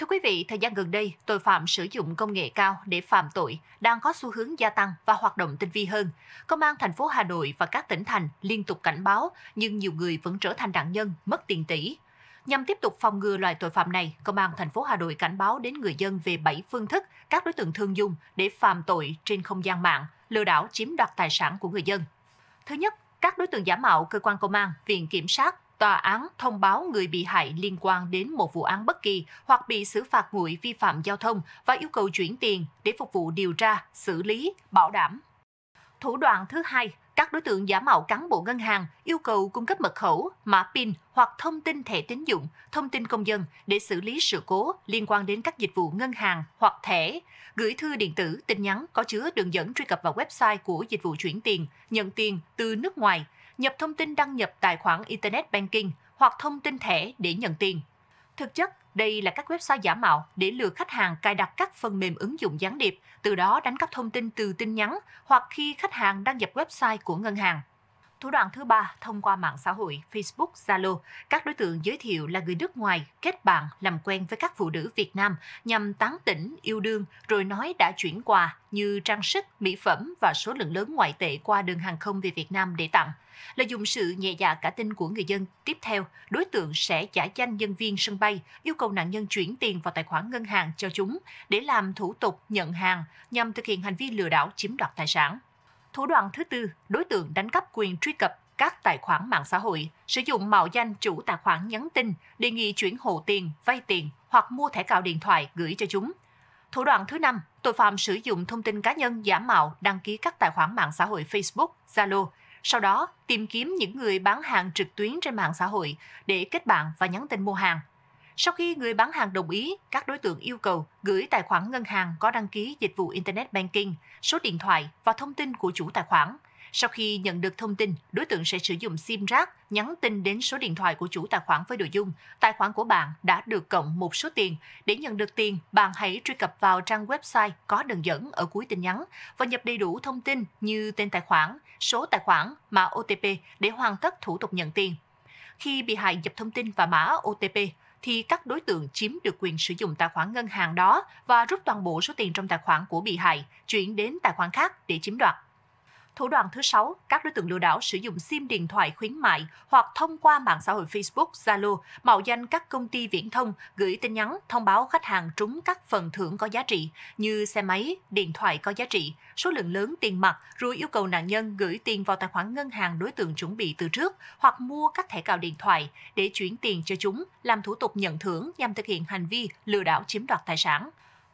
Thưa quý vị, thời gian gần đây, tội phạm sử dụng công nghệ cao để phạm tội đang có xu hướng gia tăng và hoạt động tinh vi hơn. Công an thành phố Hà Nội và các tỉnh thành liên tục cảnh báo, nhưng nhiều người vẫn trở thành nạn nhân mất tiền tỷ. Nhằm tiếp tục phòng ngừa loại tội phạm này, Công an thành phố Hà Nội cảnh báo đến người dân về 7 phương thức các đối tượng thường dùng để phạm tội trên không gian mạng, lừa đảo chiếm đoạt tài sản của người dân. Thứ nhất, các đối tượng giả mạo cơ quan công an, viện kiểm sát, tòa án thông báo người bị hại liên quan đến một vụ án bất kỳ hoặc bị xử phạt nguội vi phạm giao thông và yêu cầu chuyển tiền để phục vụ điều tra, xử lý, bảo đảm. Thủ đoạn thứ hai, các đối tượng giả mạo cán bộ ngân hàng yêu cầu cung cấp mật khẩu, mã PIN hoặc thông tin thẻ tín dụng, thông tin công dân để xử lý sự cố liên quan đến các dịch vụ ngân hàng hoặc thẻ, gửi thư điện tử, tin nhắn có chứa đường dẫn truy cập vào website của dịch vụ chuyển tiền, nhận tiền từ nước ngoài – nhập thông tin đăng nhập tài khoản Internet Banking hoặc thông tin thẻ để nhận tiền. Thực chất, đây là các website giả mạo để lừa khách hàng cài đặt các phần mềm ứng dụng gián điệp, từ đó đánh cắp thông tin từ tin nhắn hoặc khi khách hàng đăng nhập website của ngân hàng. Thủ đoạn thứ ba, thông qua mạng xã hội Facebook, Zalo, các đối tượng giới thiệu là người nước ngoài kết bạn làm quen với các phụ nữ Việt Nam nhằm tán tỉnh, yêu đương rồi nói đã chuyển quà như trang sức, mỹ phẩm và số lượng lớn ngoại tệ qua đường hàng không về Việt Nam để tặng. Lợi dụng sự nhẹ dạ cả tin của người dân, tiếp theo, đối tượng sẽ giả danh nhân viên sân bay, yêu cầu nạn nhân chuyển tiền vào tài khoản ngân hàng cho chúng để làm thủ tục nhận hàng nhằm thực hiện hành vi lừa đảo chiếm đoạt tài sản. Thủ đoạn thứ tư, đối tượng đánh cắp quyền truy cập các tài khoản mạng xã hội, sử dụng mạo danh chủ tài khoản nhắn tin, đề nghị chuyển hộ tiền, vay tiền hoặc mua thẻ cào điện thoại gửi cho chúng. Thủ đoạn thứ năm, tội phạm sử dụng thông tin cá nhân giả mạo đăng ký các tài khoản mạng xã hội Facebook, Zalo, sau đó tìm kiếm những người bán hàng trực tuyến trên mạng xã hội để kết bạn và nhắn tin mua hàng. Sau khi người bán hàng đồng ý, các đối tượng yêu cầu gửi tài khoản ngân hàng có đăng ký dịch vụ Internet Banking, số điện thoại và thông tin của chủ tài khoản. Sau khi nhận được thông tin, đối tượng sẽ sử dụng SIM rác nhắn tin đến số điện thoại của chủ tài khoản với nội dung tài khoản của bạn đã được cộng một số tiền. Để nhận được tiền, bạn hãy truy cập vào trang website có đường dẫn ở cuối tin nhắn và nhập đầy đủ thông tin như tên tài khoản, số tài khoản, mã OTP để hoàn tất thủ tục nhận tiền. Khi bị hại nhập thông tin và mã OTP, thì các đối tượng chiếm được quyền sử dụng tài khoản ngân hàng đó và rút toàn bộ số tiền trong tài khoản của bị hại chuyển đến tài khoản khác để chiếm đoạt. Thủ đoạn thứ sáu, các đối tượng lừa đảo sử dụng SIM điện thoại khuyến mại hoặc thông qua mạng xã hội Facebook, Zalo, mạo danh các công ty viễn thông gửi tin nhắn thông báo khách hàng trúng các phần thưởng có giá trị như xe máy, điện thoại có giá trị, số lượng lớn tiền mặt rồi yêu cầu nạn nhân gửi tiền vào tài khoản ngân hàng đối tượng chuẩn bị từ trước hoặc mua các thẻ cào điện thoại để chuyển tiền cho chúng, làm thủ tục nhận thưởng nhằm thực hiện hành vi lừa đảo chiếm đoạt tài sản.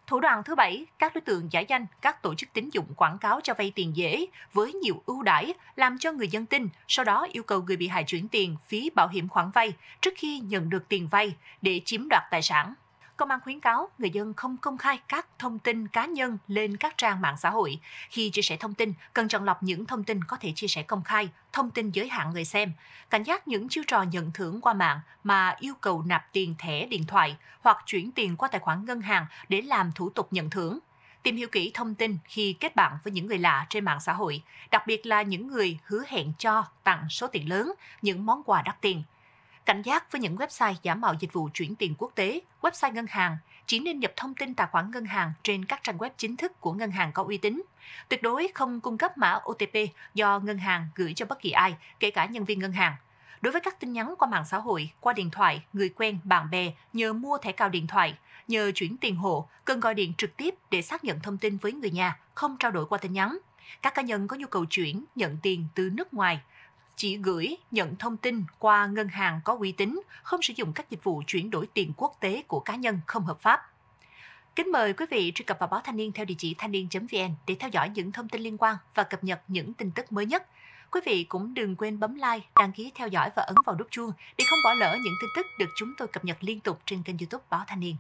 Thủ đoạn thứ bảy, các đối tượng giả danh các tổ chức tín dụng quảng cáo cho vay tiền dễ với nhiều ưu đãi làm cho người dân tin, sau đó yêu cầu người bị hại chuyển tiền, phí bảo hiểm khoản vay trước khi nhận được tiền vay để chiếm đoạt tài sản công an khuyến cáo người dân không công khai các thông tin cá nhân lên các trang mạng xã hội. Khi chia sẻ thông tin, cần chọn lọc những thông tin có thể chia sẻ công khai, thông tin giới hạn người xem, cảnh giác những chiêu trò nhận thưởng qua mạng mà yêu cầu nạp tiền thẻ điện thoại hoặc chuyển tiền qua tài khoản ngân hàng để làm thủ tục nhận thưởng tìm hiểu kỹ thông tin khi kết bạn với những người lạ trên mạng xã hội, đặc biệt là những người hứa hẹn cho, tặng số tiền lớn, những món quà đắt tiền – Cảnh giác với những website giả mạo dịch vụ chuyển tiền quốc tế, website ngân hàng, chỉ nên nhập thông tin tài khoản ngân hàng trên các trang web chính thức của ngân hàng có uy tín. Tuyệt đối không cung cấp mã OTP do ngân hàng gửi cho bất kỳ ai, kể cả nhân viên ngân hàng. Đối với các tin nhắn qua mạng xã hội, qua điện thoại, người quen, bạn bè nhờ mua thẻ cào điện thoại, nhờ chuyển tiền hộ, cần gọi điện trực tiếp để xác nhận thông tin với người nhà, không trao đổi qua tin nhắn. Các cá nhân có nhu cầu chuyển, nhận tiền từ nước ngoài, chỉ gửi, nhận thông tin qua ngân hàng có uy tín, không sử dụng các dịch vụ chuyển đổi tiền quốc tế của cá nhân không hợp pháp. Kính mời quý vị truy cập vào báo Thanh niên theo địa chỉ thanh niên.vn để theo dõi những thông tin liên quan và cập nhật những tin tức mới nhất. Quý vị cũng đừng quên bấm like, đăng ký theo dõi và ấn vào nút chuông để không bỏ lỡ những tin tức được chúng tôi cập nhật liên tục trên kênh YouTube Báo Thanh niên.